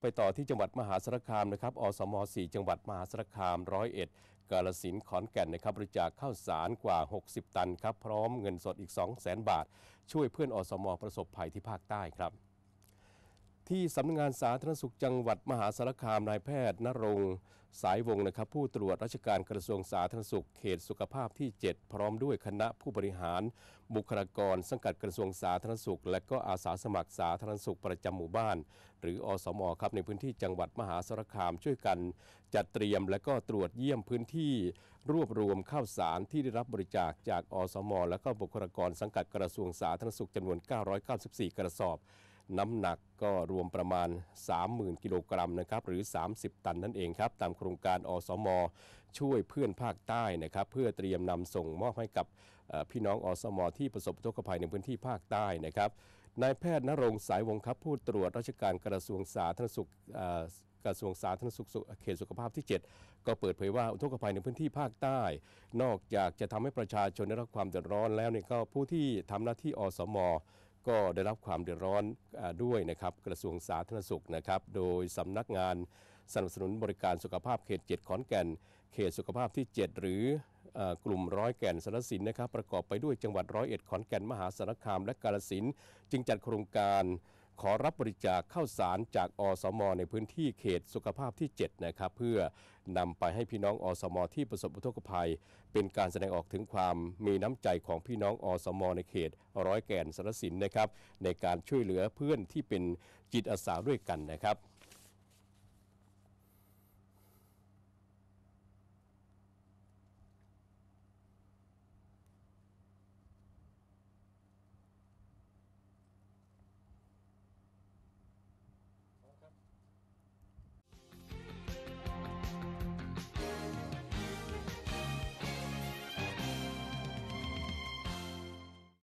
ไปต่อที่จังหวัดมหาสารคามนะครับ อสมสจังหวัดมหาสารคามร้อยเอ็ดกาลสินขอนแก่นนะครับบริจาคข้าวสารกว่า 60 ตัน ครับพร้อมเงินสดอีก 2 0 0 0 0 0บาท ช่วยเพื่อนอสมประสบภัยที่ภาคใต้ครับที่สำนักงานสาธารณสุข จังหวัดมหาสารคามนายแพทย์นรงสายวงนะครับ ผู้ตรวจราชการกระทรวงสาธารณสุขเขตสุขภาพที่ 7 พร้อมด้วยคณะผู้บริหาร บุคลากรสังกัดกระทรวงสาธารณสุข และก็อาสาสมัครสาธารณสุขประจำหมู่บ้าน หรืออสมอครับในพื้นที่จังหวัดมหาสารคาม ช่วยกัน จัดเตรียมและก็ตรวจเยี่ยมพื้นที่ รวบรวมข้าวสารที่ได้รับบริจาคจากอสมและก็บุคลากรสังกัดกระทรวงสาธารณสุขจำนวน 994 กระสอบน้ำหนักก็รวมประมาณ 30,000 กิโลกรัมนะครับ หรือ 30 ตันนั่นเองครับ ตามโครงการอสม ช่วยเพื่อนภาคใต้นะครับ เพื่อเตรียมนำส่งมอบให้กับพี่น้องอสม ที่ประสบทุกภัยในพื้นที่ภาคใต้นะครับ นายแพทย์นรงสายวงครับ ผู้ตรวจราชการกระทรวงสาธารณสุขกระทรวงสาธารณสุข เขตสุขภาพที่ 7 ก็เปิดเผยว่าอุทกภัยในพื้นที่ภาคใต้ นอกจากจะทำให้ประชาชนได้รับความเดือดร้อนแล้วเนี่ยก็ผู้ที่ทำหน้าที่อสมก็ได้รับความเดือดร้อนด้วยนะครับกระทรวงสาธารณสุขนะครับ โดยสำนักงานสนับสนุนบริการสุขภาพเขต7ขอนแก่นเขตสุขภาพที่ 7 หรือกลุ่มร้อยแก่นสารสินนะครับประกอบไปด้วยจังหวัดร้อยเอ็ดขอนแก่นมหาสารคามและกาลสินจึงจัดโครงการขอรับบริจาคข้าวสารจากอสมในพื้นที่เขตสุขภาพที่ 7 นะครับ เพื่อนำไปให้พี่น้องอสมที่ประสบอุทกภัย เป็นการแสดงออกถึงความมีน้ำใจของพี่น้องอสมในเขตร้อยแก่นสารสินนะครับในการช่วยเหลือเพื่อนที่เป็นจิตอาสาด้วยกันนะครับ